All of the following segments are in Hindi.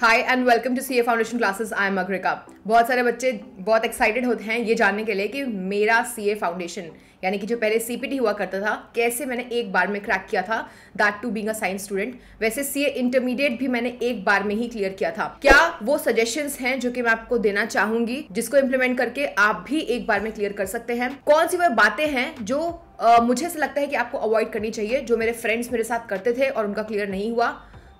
High and welcome to C A foundation classes I am Agrika बहुत सारे बच्चे बहुत एक्साइटेड होते हैं ये जानने के लिए कि मेरा सी ए फाउंडेशन यानी कि जो पहले सी हुआ करता था कैसे मैंने एक बार में क्रैक किया था that too being a science student वैसे सी ए इंटरमीडिएट भी मैंने एक बार में ही क्लियर किया था क्या वो सजेशंस हैं जो कि मैं आपको देना चाहूंगी जिसको इम्प्लीमेंट करके आप भी एक बार में क्लियर कर सकते हैं कौन सी वह बातें हैं जो आ, मुझे ऐसा लगता है कि आपको अवॉइड करनी चाहिए जो मेरे फ्रेंड्स मेरे साथ करते थे और उनका क्लियर नहीं हुआ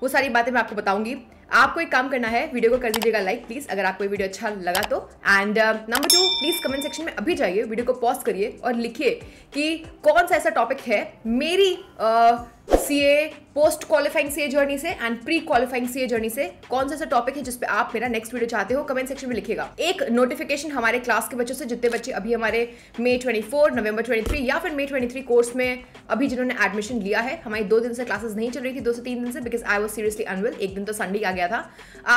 वो सारी बातें मैं आपको बताऊंगी आपको एक काम करना है वीडियो को कर दीजिएगा लाइक प्लीज़ अगर आपको ये वीडियो अच्छा लगा तो and number two please comment section में अभी जाइए वीडियो को पॉज करिए और लिखिए कि कौन सा ऐसा टॉपिक है मेरी C uh, A post qualifying CA journey से and pre qualifying CA journey से कौन सा ऐसा टॉपिक है जिसपे आप मेरा नेक्स्ट वीडियो चाहते हो कमेंट सेक्शन में लिखेगा एक नोटिफिकेशन हमारे क्लास के बच्चों से जितने बच्चे अभी हमारे May twenty four November twenty या फिर मे ट्वेंटी कोर्स में अभी जिन्होंने एडमिशन लिया है हमारी दो दिन से क्लासेस नहीं चल रही थी दो से तीन दिन से because I was seriously unwell एक दिन तो संडे आ गया था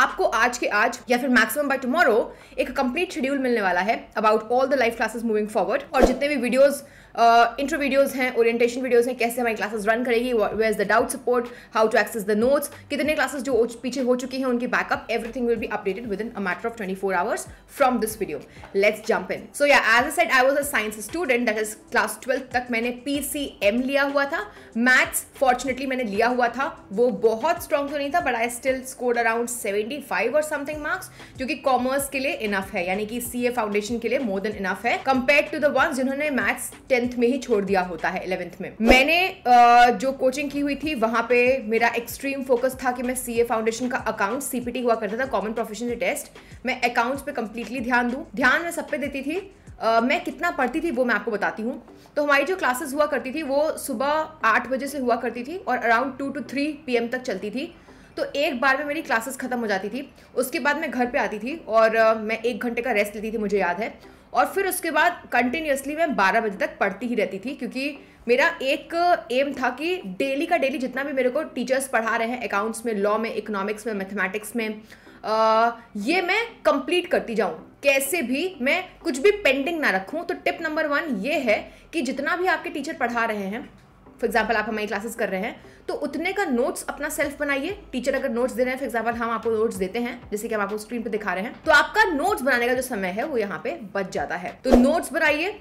आपको आज के आज या फिर मैक्सिमम बाय टुमारो एक कंप्लीट शेड्यूल मिलने वाला है about all the life classes moving forward और जितने भी वीडियोज इंटर वीडियोज हैं ओरिएंटेशन वीडियोज हैं कैसे हमारी क्लासेस रन करेगी where is the doubt support report how to access the notes कितने क्लासेस जो पीछे हो चुकी हैं उनकी backup everything will be updated within a matter of 24 hours from this video. Let's jump in. So yeah, as I said, I was a science student that is class 12 तक मैंने PCM लिया हुआ था मैथ्स फॉर्चुनेटली मैंने लिया हुआ था वो बहुत स्ट्रांग तो नहीं था but I still score around 75 और समथिंग मार्क्स जो कि कॉमर्स के लिए इनफ है यानी कि सी फाउंडेशन के लिए मोर देन इनफ है कंपेयर टू द वंस जिन्होंने मैथ्स टेंथ में ही छोड़ दिया होता है इलेवेंथ में मैंने uh, जो कोचिंग की हुई थी वहां जहाँ पे मेरा एक्सट्रीम फोकस था कि मैं सी ए फाउंडेशन का अकाउंट सी पी टी हुआ करता था कॉमन प्रोफेशनल टेस्ट मैं अकाउंट्स पे कम्प्लीटली ध्यान दूँ ध्यान मैं सब पे देती थी Uh, मैं कितना पढ़ती थी वो मैं आपको बताती हूँ तो हमारी जो क्लासेस हुआ करती थी वो सुबह आठ बजे से हुआ करती थी और around two to three P तक चलती थी तो एक बार में मेरी क्लासेस ख़त्म हो जाती थी उसके बाद मैं घर पे आती थी और uh, मैं एक घंटे का रेस्ट लेती थी मुझे याद है और फिर उसके बाद कंटिन्यूसली मैं बारह बजे तक पढ़ती ही रहती थी क्योंकि मेरा एक एम था कि डेली का डेली जितना भी मेरे को टीचर्स पढ़ा रहे हैं अकाउंट्स में लॉ में इकोनॉमिक्स में मैथमेटिक्स में आ, ये मैं कंप्लीट करती जाऊँ कैसे भी मैं कुछ भी पेंडिंग ना रखूँ तो टिप नंबर वन ये है कि जितना भी आपके टीचर पढ़ा रहे हैं फॉर एग्जाम्पल आप हमारी क्लासेस कर रहे हैं तो उतने का नोट्स अपना सेल्फ बनाइए टीचर अगर नोट्स दे रहे हैं फॉर एग्जाम्पल हम आपको नोट्स देते हैं जैसे कि हम आपको स्क्रीन पर दिखा रहे हैं तो आपका नोट्स बनाने का जो समय है वो यहाँ पे बच जाता है तो नोट्स बनाइए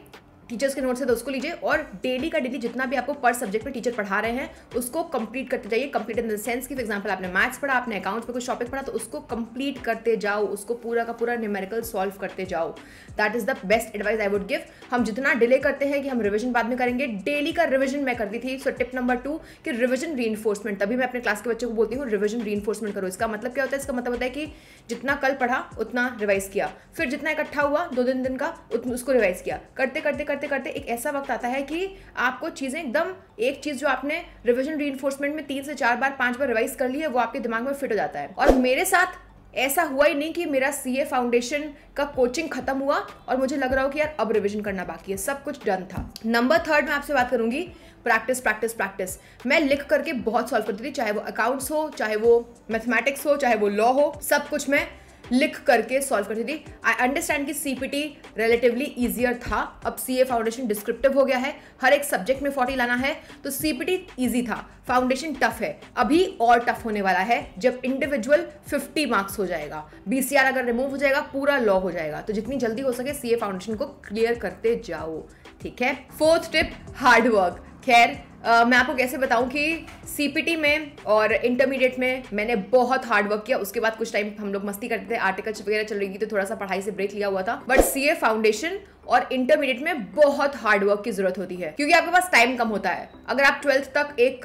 टीचर्स के नोट्स है तो उसको लीजिए और डेली का डेली जितना भी आपको पर सब्जेक्ट में टीचर पढ़ा रहे हैं उसको कंप्लीट करते जाइए कंप्लीट इन द सेंस की फॉर एग्जांपल आपने मैथ्स पढ़ा आपने अकाउंट्स पे कुछ टॉपिक पढ़ा तो उसको कंप्लीट करते जाओ उसको पूरा का पूरा न्यूमेरिकल सॉल्व करते जाओ that is the best advice I would give हम जितना डिले करते हैं कि हम रिविजन बाद में करेंगे डेली का रिविजन मैं करती थी सो टिप नंबर टू कि रिविजन री तभी मैं अपने क्लास के बच्चों को बोलती हूँ रिविजन री करो इसका मतलब क्या होता है इसका मतलब होता है कि जितना कल पढ़ा उतना रिवाइज किया फिर जितना इकट्ठा हुआ दो दिन दिन का उसको रिवाइज किया करते करते करते करते करते एक ऐसा वक्त आता है कि आपको चीज़ें एकदम एक चीज़ जो आपने रिविजन री में तीन से चार बार पाँच बार रिवाइज कर ली है वो आपके दिमाग में फिट हो जाता है और मेरे साथ ऐसा हुआ ही नहीं कि मेरा ए फाउंडेशन का कोचिंग खत्म हुआ और मुझे लग रहा हो कि यार अब रिविजन करना बाकी है सब कुछ डन था नंबर थर्ड मैं आपसे बात करूंगी प्रैक्टिस प्रैक्टिस प्रैक्टिस मैं लिख करके बहुत सॉल्व करती थी चाहे वो अकाउंट्स हो चाहे वो मैथमेटिक्स हो चाहे वो लॉ हो सब कुछ मैं लिख करके सॉल्व करती थी आई अंडरस्टैंड कि सीपीटी रिलेटिवली ईजियर था अब सी ए फाउंडेशन डिस्क्रिप्टिव हो गया है हर एक सब्जेक्ट में फोर्टी लाना है तो सीपीटी ईजी था फाउंडेशन टफ है अभी और टफ होने वाला है जब इंडिविजुअल फिफ्टी मार्क्स हो जाएगा बी सी आर अगर रिमूव हो जाएगा पूरा लॉ हो जाएगा तो जितनी जल्दी हो सके सी ए फाउंडेशन को क्लियर करते जाओ ठीक है फोर्थ टिप हार्डवर्क खैर Uh, मैं आपको कैसे बताऊं कि सीपीटी में और इंटरमीडिएट में मैंने बहुत हार्ड वर्क किया उसके बाद कुछ टाइम हम लोग मस्ती करते थे आर्टिकल्स वगैरह चल रही थी तो थोड़ा सा पढ़ाई से ब्रेक लिया हुआ था बट सी ए फाउंडेशन और इंटरमीडिएट में बहुत हार्ड वर्क की जरूरत होती है क्योंकि आपके पास टाइम कम होता है अगर आप ट्वेल्थ तक एक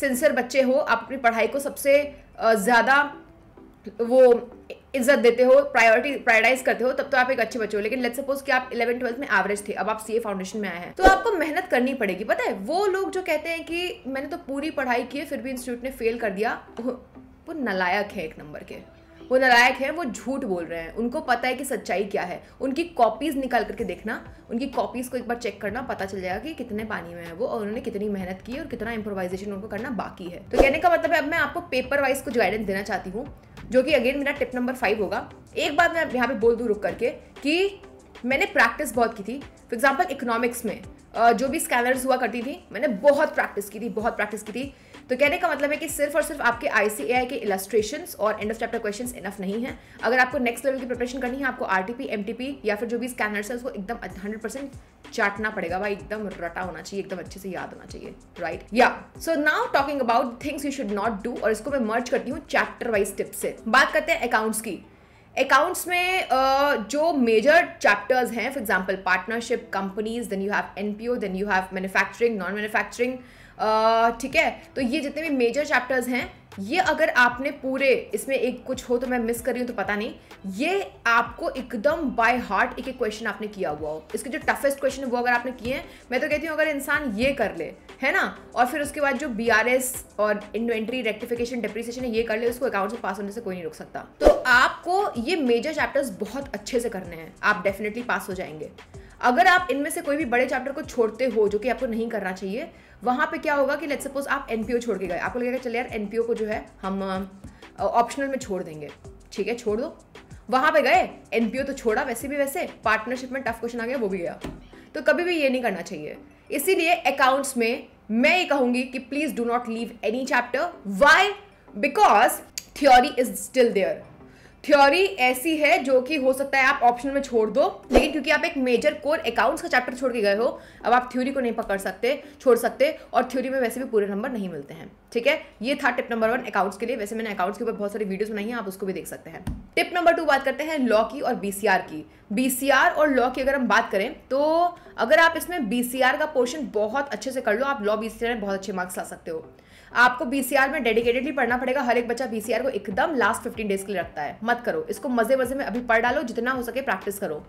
सिंसियर बच्चे हो आप अपनी पढ़ाई को सबसे ज़्यादा वो इज्जत देते हो प्रायोरिटी प्रायोराइज करते हो तब तो आप एक अच्छे बच्चे हो लेकिन लेट सपोज कि आप इलेवन ट्वेल्थ में एवरेज थे अब आप सीए फाउंडेशन में आए हैं तो आपको मेहनत करनी पड़ेगी पता है वो लोग जो कहते हैं कि मैंने तो पूरी पढ़ाई की है फिर भी इंस्टीट्यूट ने फेल कर दिया वो नलायक है एक नंबर के वो नलायक हैं वो झूठ बोल रहे हैं उनको पता है कि सच्चाई क्या है उनकी कॉपीज़ निकाल करके देखना उनकी कॉपीज़ को एक बार चेक करना पता चल जाएगा कि कितने पानी में है वो और उन्होंने कितनी मेहनत की और कितना इम्प्रोवाइजेशन उनको करना बाकी है तो कहने का मतलब है अब मैं आपको पेपर वाइज कुछ गाइडेंस देना चाहती हूँ जो कि अगेन मेरा टिप नंबर फाइव होगा एक बात मैं यहाँ पे बोल दूँ रुक करके कि मैंने प्रैक्टिस बहुत की थी फॉर एग्जाम्पल इकोनॉमिक्स में जो भी स्कैनर्स हुआ करती थी मैंने बहुत प्रैक्टिस की थी बहुत प्रैक्टिस की थी तो कहने का मतलब है कि सिर्फ और सिर्फ आपके आई के इलस्ट्रेशंस और end of chapter question enough नहीं है अगर आपको नेक्स्ट लेवल की प्रिपरेशन करनी है आपको R T M T P या फिर जो भी स्कैनर्स है उसको एकदम हंड्रेड परसेंट चाटना पड़ेगा भाई एकदम रटा होना चाहिए एकदम अच्छे से याद होना चाहिए राइट या so now talking about things you should not do और इसको मैं मर्ज करती हूँ चैप्टर वाइज टिप्स से बात करते हैं अकाउंट्स की अकाउंट्स में uh, जो मेजर चैप्टर्स हैं for example partnership companies then you have NPO then you have manufacturing non manufacturing ठीक है तो ये जितने भी मेजर चैप्टर्स हैं ये अगर आपने पूरे इसमें एक कुछ हो तो मैं मिस कर रही हूँ तो पता नहीं ये आपको एकदम बाय हार्ट एक एक क्वेश्चन आपने किया हुआ हो इसके जो टफेस्ट क्वेश्चन है वो अगर आपने किए हैं मैं तो कहती हूँ अगर इंसान ये कर ले है ना और फिर उसके बाद जो बी और इन्वेंट्री रेक्टिफिकेशन डिप्रिसिएशन ये कर ले उसको अकाउंट से पास होने से कोई नहीं रोक सकता तो आपको ये मेजर चैप्टर्स बहुत अच्छे से करने हैं आप डेफिनेटली पास हो जाएंगे अगर आप इनमें से कोई भी बड़े चैप्टर को छोड़ते हो जो कि आपको नहीं करना चाहिए वहां पे क्या होगा कि लेट सपोज आप एनपीओ छोड़ के गए आपको लगेगा चले यार एनपीओ को जो है हम ऑप्शनल में छोड़ देंगे ठीक है छोड़ दो वहां पे गए एनपीओ तो छोड़ा वैसे भी वैसे पार्टनरशिप में टफ क्वेश्चन आ गया वो भी गया तो कभी भी ये नहीं करना चाहिए इसीलिए अकाउंट्स में मैं ये कहूंगी कि please do not leave any chapter why because theory is still there theory ऐसी है जो कि हो सकता है आप ऑप्शन में छोड़ दो लेकिन क्योंकि आप एक मेजर कोर अकाउंट्स का चैप्टर छोड़ के गए हो अब आप थ्योरी को नहीं पकड़ सकते छोड़ सकते और थ्योरी में वैसे भी पूरे नंबर नहीं मिलते हैं ठीक है ये था टिप नंबर वन अकाउंट्स के लिए वैसे मैंने अकाउंट्स के ऊपर बहुत सारी वीडियोज बनाई है आप उसको भी देख सकते हैं टिप नंबर टू बात करते हैं लॉ की और बीसीआर की बीसीआर और लॉ की अगर हम बात करें तो अगर आप इसमें बीसीआर का पोर्शन बहुत अच्छे से कर लो आप लॉ बीसीआर में बहुत अच्छे मार्क्स ला सकते हो आपको बीसीआर में डेडिकेटेडली पढ़ना पड़ेगा हर एक बच्चा बीसीआर को एकदम लास्ट फिफ्टीन डेज के लिए रखता है मत करो इसको मजे मजे में अभी पढ़ डालो जितना हो सके प्रैक्टिस करो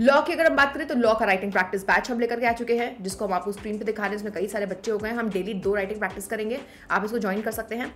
लॉ की अगर हम बात करें तो लॉ का राइटिंग प्रैक्टिस बैच हम लेकर के आ चुके हैं जिसको हम आपको स्क्रीन पे दिखा रहे हैं इसमें कई सारे बच्चे हो गए हैं हम डेली दो राइटिंग प्रैक्टिस करेंगे आप इसको ज्वाइन कर सकते हैं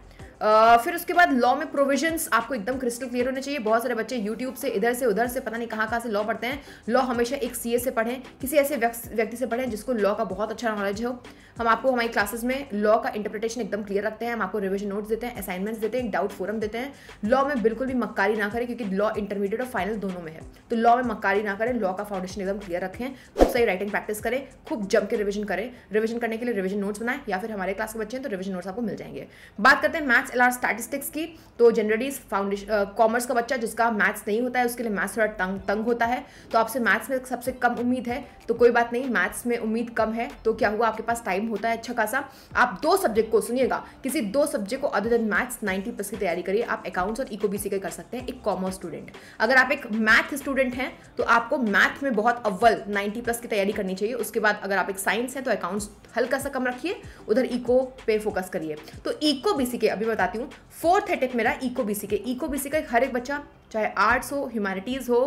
फिर उसके बाद लॉ में प्रोविजंस आपको एकदम क्रिस्टल क्लियर होने चाहिए बहुत सारे बच्चे यूट्यूब से इधर से उधर से पता नहीं कहाँ कहाँ से लॉ पढ़ते हैं लॉ हमेशा एक सी से पढ़ें किसी ऐसे व्यक्ति से पढ़ें जिसको लॉ का बहुत अच्छा नॉलेज हो हम आपको हमारी क्लासेस में लॉ का इंटरप्रिटेशन एकदम क्लियर रखते हैं हम आपको रिविजन नोट्स देते हैं असाइनमेंट्स देते हैं डाउट फोरम देते हैं लॉ में बिल्कुल भी मक्कारी ना करें क्योंकि लॉ इंटरमीडिएट और फाइनल दोनों में है तो लॉ में मक्कारी ना करें लॉ का फाउंडेशन एकदम क्लियर रखें खूब सही राइटिंग प्रैक्टिस करें खूब जम के रिविजन करें रिविजन करने के लिए रिविजन नोट्स बनाएं या फिर हमारे क्लास के बच्चे हैं तो रिविजन नोट्स आपको मिल जाएंगे बात करते हैं मैथ्स एलार स्टैटिस्टिक्स की तो जनरली फाउंडेशन कॉमर्स का बच्चा जिसका मैथ्स नहीं होता है उसके लिए मैथ्स थोड़ा तंग तंग होता है तो आपसे मैथ्स में सबसे कम उम्मीद है तो कोई बात नहीं मैथ्स में उम्मीद कम है तो क्या हुआ आपके पास टाइम टाइम होता है अच्छा खासा आप दो सब्जेक्ट को सुनिएगा किसी दो सब्जेक्ट को अदर देन मैथ्स 90 प्लस की तैयारी करिए आप अकाउंट्स और इको बीसी कर सकते हैं एक कॉमर्स स्टूडेंट अगर आप एक मैथ स्टूडेंट हैं तो आपको मैथ में बहुत अव्वल 90 प्लस की तैयारी करनी चाहिए उसके बाद अगर आप एक साइंस है तो अकाउंट्स हल्का सा कम रखिए उधर इको पे फोकस करिए तो इको बीसी के अभी बताती हूँ फोर्थ है मेरा इको बीसी के इको बीसी का हर एक बच्चा चाहे आर्ट्स हो ह्यूमैनिटीज़ हो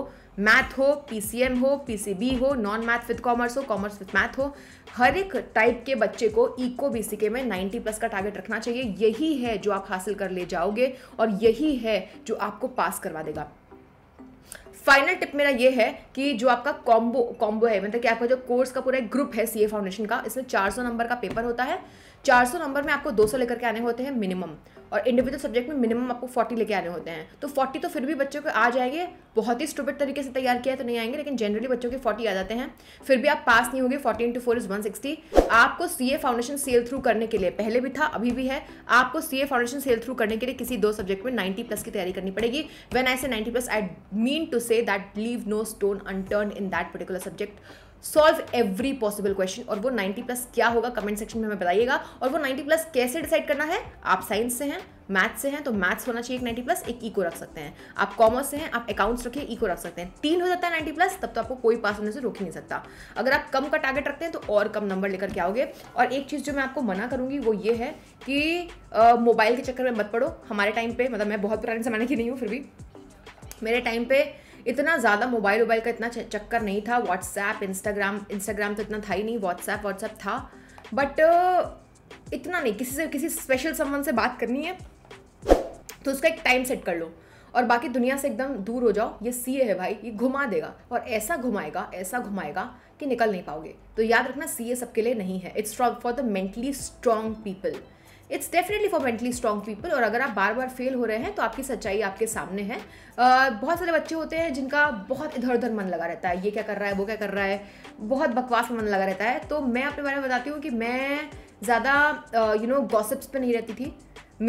मैथ हो पीसीएम हो पीसीबी हो नॉन मैथ विथ कॉमर्स हो कॉमर्स विथ मैथ हो हर एक टाइप के बच्चे को इको बीसीके में 90 प्लस का टारगेट रखना चाहिए यही है जो आप हासिल कर ले जाओगे और यही है जो आपको पास करवा देगा फाइनल टिप मेरा ये है कि जो आपका कॉम्बो कॉम्बो है मतलब कि आपका जो कोर्स का पूरा ग्रुप है सीए फाउंडेशन का इसमें 400 नंबर का पेपर होता है 400 नंबर में आपको 200 लेकर के आने होते हैं मिनिमम और इंडिविजुअल सब्जेक्ट में मिनिमम आपको फोर्टी लेके आने होते हैं तो फोर्टी तो फिर भी बच्चों को आ जाएंगे बहुत ही स्टूपिड तरीके से तैयार किया तो नहीं आएंगे लेकिन जनरली बच्चों के फोर्टी आ जाते हैं फिर भी आप पास नहीं होंगे forty into four is one sixty आपको C A foundation sail through करने के लिए पहले भी था अभी भी है आपको C A foundation sail through करने के लिए किसी दो सब्जेक्ट में नाइन्टी प्लस की तैयारी करनी पड़ेगी when I say ninety plus I mean to say that leave no stone unturned in that particular subject solve every possible question और वो 90 प्लस क्या होगा कमेंट सेक्शन में हमें बताइएगा और वो 90 प्लस कैसे डिसाइड करना है आप साइंस से हैं मैथ्स से हैं तो मैथ्स होना चाहिए एक नाइन्टी प्लस एक ईको रख सकते हैं आप कॉमर्स से हैं आप अकाउंट्स रखिए इको रख सकते हैं तीन हो जाता है नाइन्टी प्लस तब तो आपको कोई पास होने से रोक ही नहीं सकता अगर आप कम का टारगेट रखते हैं तो और कम नंबर लेकर के आओगे और एक चीज़ जो मैं आपको मना करूँगी वो ये है कि मोबाइल के चक्कर में मत पड़ो हमारे टाइम पर मतलब मैं बहुत पुराने ज़माने की नहीं हूँ फिर भी मेरे टाइम पर इतना ज़्यादा मोबाइल वोबाइल का इतना चक्कर नहीं था व्हाट्सएप इंस्टाग्राम इंस्टाग्राम तो इतना था ही नहीं व्हाट्सएप व्हाट्सएप था बट इतना नहीं किसी से किसी स्पेशल समवन से बात करनी है तो उसका एक टाइम सेट कर लो और बाकी दुनिया से एकदम दूर हो जाओ ये सी है भाई ये घुमा देगा और ऐसा घुमाएगा ऐसा घुमाएगा कि निकल नहीं पाओगे तो याद रखना सी ए सबके लिए नहीं है it's for the mentally strong people it's definitely for mentally strong people और अगर आप बार बार फेल हो रहे हैं तो आपकी सच्चाई आपके सामने है uh, बहुत सारे बच्चे होते हैं जिनका बहुत इधर उधर मन लगा रहता है ये क्या कर रहा है वो क्या कर रहा है बहुत बकवास मन लगा रहता है तो मैं अपने बारे में बताती हूँ कि मैं ज़्यादा यू नो गॉसिप्स पर नहीं रहती थी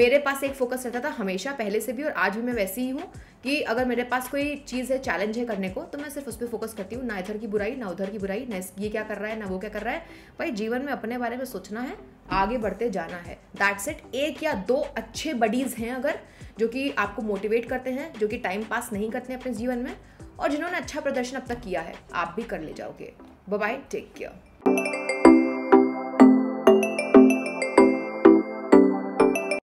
मेरे पास एक फोकस रहता था हमेशा पहले से भी और आज भी मैं वैसी ही हूँ कि अगर मेरे पास कोई चीज़ है चैलेंज है करने को तो मैं सिर्फ उस पर फोकस करती हूँ ना इधर की बुराई ना उधर की बुराई ना ये क्या कर रहा है ना वो क्या कर रहा है भाई जीवन में अपने बारे में सोचना है आगे बढ़ते जाना है दैट्स इट एक या दो अच्छे बडीज़ हैं अगर जो कि आपको मोटिवेट करते हैं जो कि टाइम पास नहीं करते हैं अपने जीवन में और जिन्होंने अच्छा प्रदर्शन अब तक किया है आप भी कर ले जाओगे बाय टेक केयर